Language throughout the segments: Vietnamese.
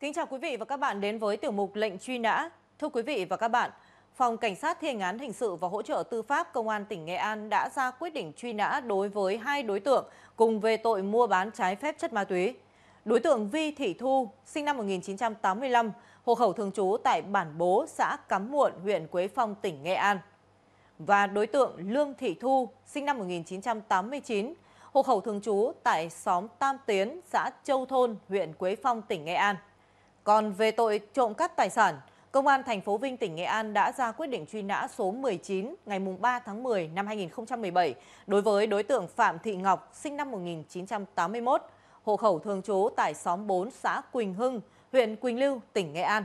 Kính chào quý vị và các bạn đến với tiểu mục lệnh truy nã. Thưa quý vị và các bạn, Phòng Cảnh sát thi hành án hình sự và hỗ trợ tư pháp Công an tỉnh Nghệ An đã ra quyết định truy nã đối với hai đối tượng cùng về tội mua bán trái phép chất ma túy. Đối tượng Vi Thị Thu, sinh năm 1985, hộ khẩu thường trú tại Bản Bố, xã Cắm Muộn, huyện Quế Phong, tỉnh Nghệ An. Và đối tượng Lương Thị Thu, sinh năm 1989, hộ khẩu thường trú tại xóm Tam Tiến, xã Châu Thôn, huyện Quế Phong, tỉnh Nghệ An còn về tội trộm cắp tài sản công an thành phố vinh tỉnh nghệ an đã ra quyết định truy nã số 19 ngày 3 tháng 10 năm 2017 đối với đối tượng phạm thị ngọc sinh năm 1981, hộ khẩu thường trú tại xóm 4 xã quỳnh hưng huyện quỳnh lưu tỉnh nghệ an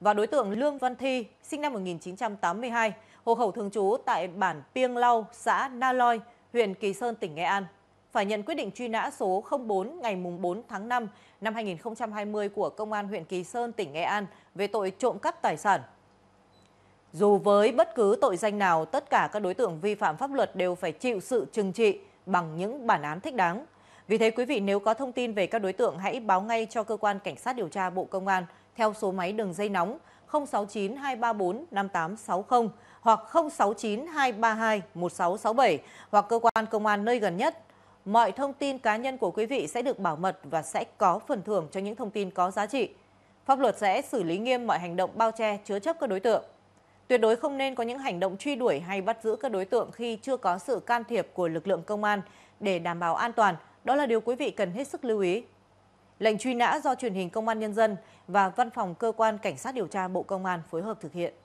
và đối tượng lương văn thi sinh năm 1982, hộ khẩu thường trú tại bản piêng lau xã na loi huyện kỳ sơn tỉnh nghệ an phải nhận quyết định truy nã số bốn ngày bốn tháng năm năm hai nghìn hai mươi của công an huyện kỳ sơn tỉnh nghệ an về tội trộm cắp tài sản dù với bất cứ tội danh nào tất cả các đối tượng vi phạm pháp luật đều phải chịu sự trừng trị bằng những bản án thích đáng vì thế quý vị nếu có thông tin về các đối tượng hãy báo ngay cho cơ quan cảnh sát điều tra bộ công an theo số máy đường dây nóng 069 234 5860 hoặc 069 232 1667 hoặc cơ quan công an nơi gần nhất. Mọi thông tin cá nhân của quý vị sẽ được bảo mật và sẽ có phần thưởng cho những thông tin có giá trị. Pháp luật sẽ xử lý nghiêm mọi hành động bao che, chứa chấp các đối tượng. Tuyệt đối không nên có những hành động truy đuổi hay bắt giữ các đối tượng khi chưa có sự can thiệp của lực lượng công an để đảm bảo an toàn. Đó là điều quý vị cần hết sức lưu ý. Lệnh truy nã do truyền hình Công an Nhân dân và Văn phòng Cơ quan Cảnh sát Điều tra Bộ Công an phối hợp thực hiện.